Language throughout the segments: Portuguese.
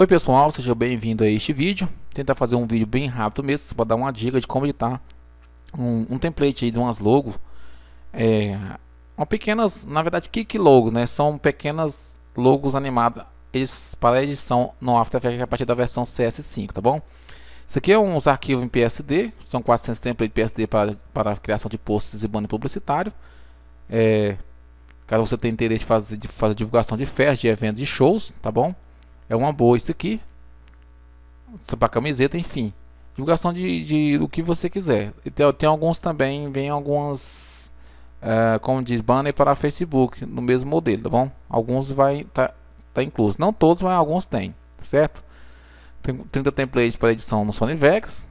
Oi pessoal, seja bem-vindo a este vídeo. Tentar fazer um vídeo bem rápido mesmo, para dar uma dica de como editar um, um template aí de umas logos, É, uma pequenas, na verdade, kick logo, né? São pequenas logos animadas para edição no After Effects a partir da versão CS5, tá bom? Isso aqui é uns arquivos em PSD, são 400 templates PSD para, para criação de posts e banner publicitário. É, caso você tenha interesse de fazer, de fazer divulgação de festas, de eventos, de shows, tá bom? É uma boa isso aqui. para camiseta, enfim. Divulgação de, de, do que você quiser. Então, tem alguns também, vem algumas, uh, como diz, banner para Facebook, no mesmo modelo, tá bom? Alguns vai tá, tá incluso. Não todos, mas alguns tem, tá certo? Tem 30 templates para edição no Sony Vegas.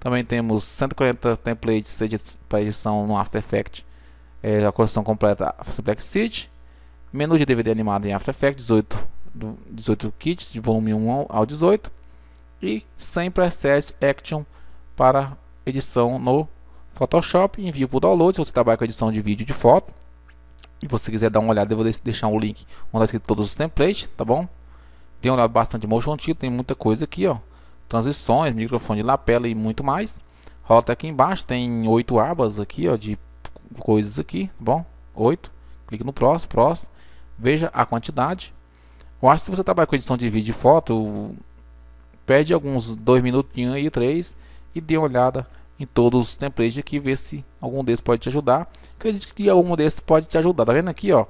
Também temos 140 templates para edição no After Effects. É, a coleção completa Black City. Menu de DVD animado em After Effects 18 do 18 kits de volume 1 ao 18 e 100 presets action para edição no Photoshop. Envio para o download se você trabalha com edição de vídeo de foto. E você quiser dar uma olhada, eu vou deixar um link onde está escrito todos os templates, tá bom? Tem olhado bastante motion antigo, tem muita coisa aqui, ó. Transições, microfone de lapela e muito mais. Rota aqui embaixo, tem oito abas aqui, ó, de coisas aqui, tá bom? Oito. Clique no próximo, próximo. Veja a quantidade. Eu acho que se você trabalha com edição de vídeo e foto, perde alguns dois minutinhos aí, três, e dê uma olhada em todos os templates aqui, ver se algum desses pode te ajudar. Acredito que algum desses pode te ajudar. Tá vendo aqui, ó,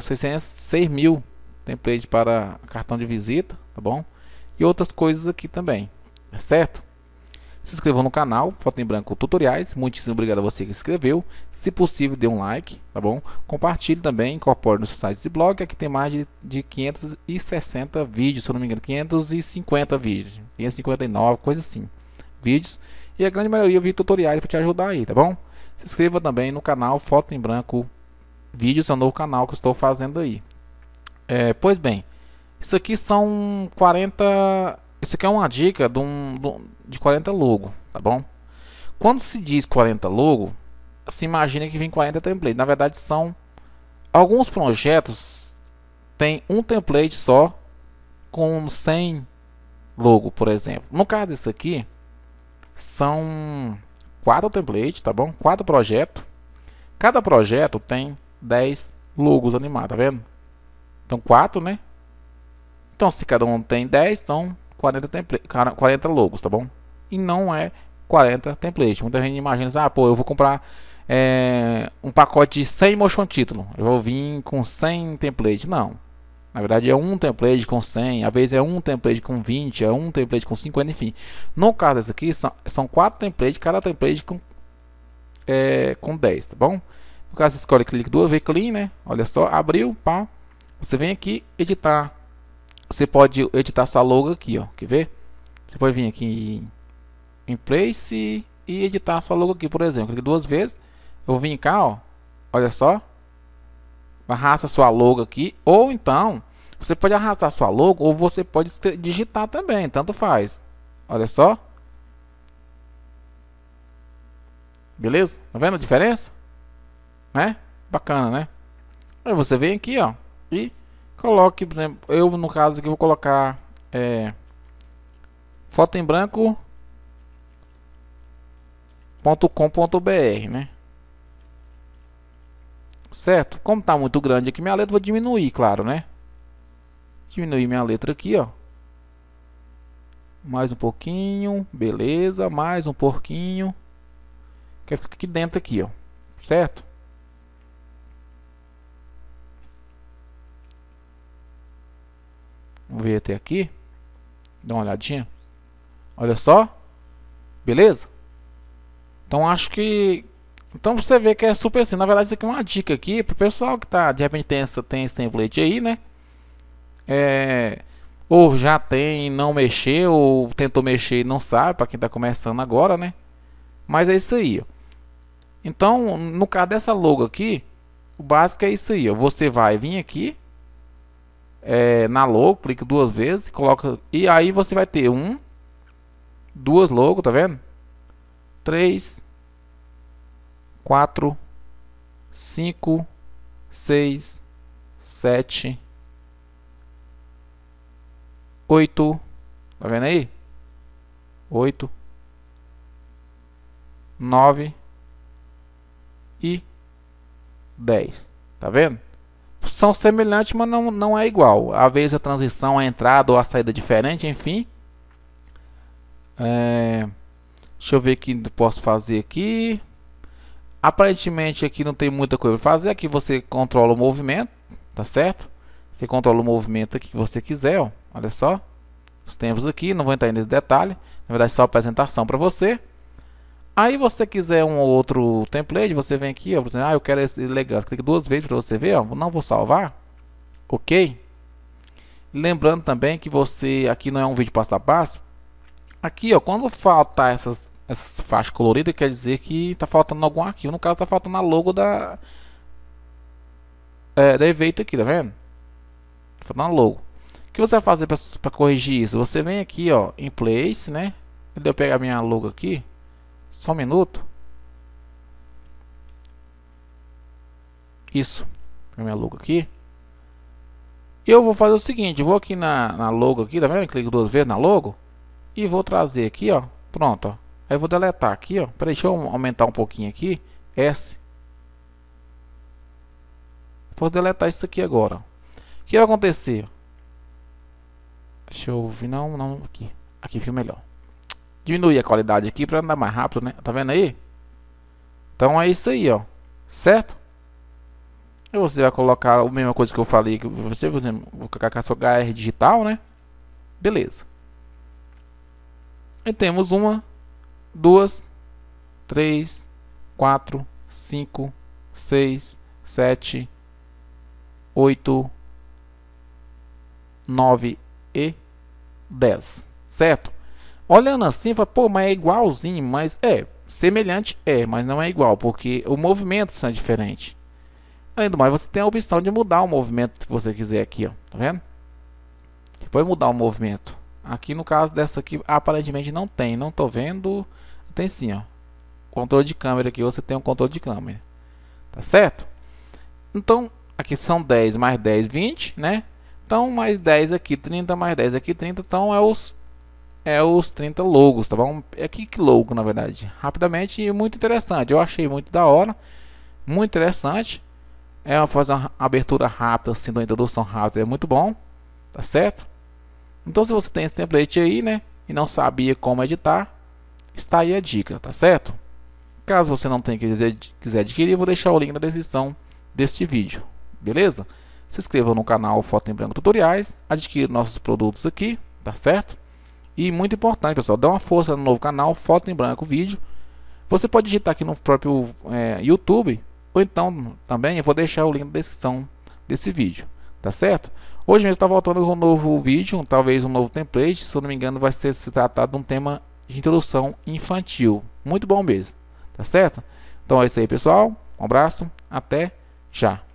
600, 6 mil templates para cartão de visita, tá bom? E outras coisas aqui também, certo? se inscrevam no canal, Foto em Branco Tutoriais. Muitíssimo obrigado a você que se inscreveu. Se possível, dê um like, tá bom? Compartilhe também, incorpore nos seus sites e blog. Aqui tem mais de, de 560 vídeos, se eu não me engano, 550 vídeos, 559, coisa assim, vídeos. E a grande maioria eu vi tutoriais para te ajudar aí, tá bom? Se inscreva também no canal Foto em Branco Vídeos, é um novo canal que eu estou fazendo aí. É, pois bem, isso aqui são 40 isso aqui é uma dica de, um, de 40 logo, tá bom? Quando se diz 40 logo, se imagina que vem 40 templates. Na verdade, são alguns projetos têm um template só com 100 logo, por exemplo. No caso desse aqui, são quatro templates, tá bom? Quatro projetos. Cada projeto tem 10 logos animados, tá vendo? Então, quatro, né? Então, se cada um tem 10, então 40, template, 40 logos, tá bom? E não é 40 templates. Muita gente imagina, assim, ah, pô, eu vou comprar é, um pacote de 100 motion título. Eu vou vir com 100 templates. Não. Na verdade é um template com 100, às vezes é um template com 20, é um template com 50, enfim. No caso desse aqui, são, são quatro templates, cada template com, é, com 10, tá bom? No caso, você escolhe clique duas vezes, clean, né? Olha só, abriu, pá. Você vem aqui, editar, você pode editar essa logo aqui, ó. Quer ver? Você pode vir aqui em, em Place e editar sua logo aqui, por exemplo. Clique duas vezes. Eu vim cá, ó. Olha só. Arrasta sua logo aqui. Ou então, você pode arrastar sua logo ou você pode digitar também. Tanto faz. Olha só. Beleza? Tá vendo a diferença? Né? Bacana, né? Aí você vem aqui, ó. E Coloque, por exemplo, eu no caso aqui vou colocar é, foto em branco br né? Certo? Como tá muito grande aqui minha letra, vou diminuir, claro, né? Diminuir minha letra aqui, ó. Mais um pouquinho, beleza, mais um pouquinho. Quer ficar aqui dentro aqui, ó. Certo? ver até aqui. Dá uma olhadinha. Olha só. Beleza? Então acho que... Então você vê que é super assim. Na verdade isso aqui é uma dica aqui pro pessoal que tá... De repente tem, essa, tem esse template aí, né? É... Ou já tem não mexer, ou tentou mexer e não sabe, para quem está começando agora, né? Mas é isso aí, ó. Então, no caso dessa logo aqui, o básico é isso aí, ó. Você vai vir aqui, é, na logo, clica duas vezes, coloca e aí você vai ter um, duas logo, tá vendo? Três, quatro, cinco, seis, sete, oito, tá vendo aí? Oito, nove e dez, tá vendo? são semelhantes, mas não, não é igual. Às vezes a transição, a entrada ou a saída é diferente, enfim. É, deixa eu ver o que posso fazer aqui. Aparentemente aqui não tem muita coisa para fazer. Aqui você controla o movimento, tá certo? Você controla o movimento aqui que você quiser, ó. Olha só. Os tempos aqui, não vou entrar nesse detalhe. Na verdade, só apresentação para você. Aí você quiser um outro template, você vem aqui, ó, por exemplo, ah, eu quero esse elegância. Clica duas vezes para você ver, ó, não vou salvar. OK? Lembrando também que você aqui não é um vídeo passo a passo. Aqui, ó, quando faltar essas essas faixas coloridas, quer dizer que tá faltando algum arquivo. No caso, tá faltando a logo da é, da evento aqui, tá vendo? Está faltando a logo. O que você vai fazer para corrigir isso? Você vem aqui, ó, em place, né? Deu eu pegar minha logo aqui. Só um minuto. Isso. A minha logo aqui. Eu vou fazer o seguinte, vou aqui na, na logo aqui, tá vendo? Clico duas vezes na logo e vou trazer aqui, ó. Pronto, ó. Aí vou deletar aqui, ó. Peraí, deixa eu aumentar um pouquinho aqui. S. Vou deletar isso aqui agora. O que vai acontecer? Deixa eu Não, não. Aqui. Aqui fica melhor diminuir a qualidade aqui para andar mais rápido, né? Tá vendo aí? Então é isso aí, ó. Certo? E você vai colocar a mesma coisa que eu falei que você, por exemplo, vou colocar sua HR digital, né? Beleza. E temos uma, duas, três, quatro, cinco, seis, sete, oito, nove e dez, certo? olhando assim, fala, pô, mas é igualzinho, mas é, semelhante é, mas não é igual, porque o movimento são diferentes. Além do mais, você tem a opção de mudar o movimento que você quiser aqui, ó, tá vendo? Depois mudar o movimento. Aqui no caso dessa aqui, aparentemente não tem, não tô vendo. Tem sim, ó. Controle de câmera aqui, você tem um controle de câmera. Tá certo? Então, aqui são 10 mais 10, 20, né? Então, mais 10 aqui, 30, mais 10 aqui, 30. Então, é os é os 30 logos, tá bom? É que logo, na verdade. Rapidamente e muito interessante. Eu achei muito da hora. Muito interessante. É fazer uma abertura rápida, assim, uma introdução rápida, é muito bom. Tá certo? Então, se você tem esse template aí, né? E não sabia como editar, está aí a dica, tá certo? Caso você não tenha quiser, quiser adquirir, vou deixar o link na descrição deste vídeo, beleza? Se inscreva no canal Foto em Branco Tutoriais, adquira nossos produtos aqui, tá certo? E muito importante, pessoal, dá uma força no novo canal, foto em branco, vídeo. Você pode digitar aqui no próprio é, YouTube, ou então também eu vou deixar o link na descrição desse vídeo, tá certo? Hoje mesmo está voltando com um novo vídeo, talvez um novo template, se eu não me engano vai ser se tratado de um tema de introdução infantil, muito bom mesmo, tá certo? Então é isso aí pessoal, um abraço, até já!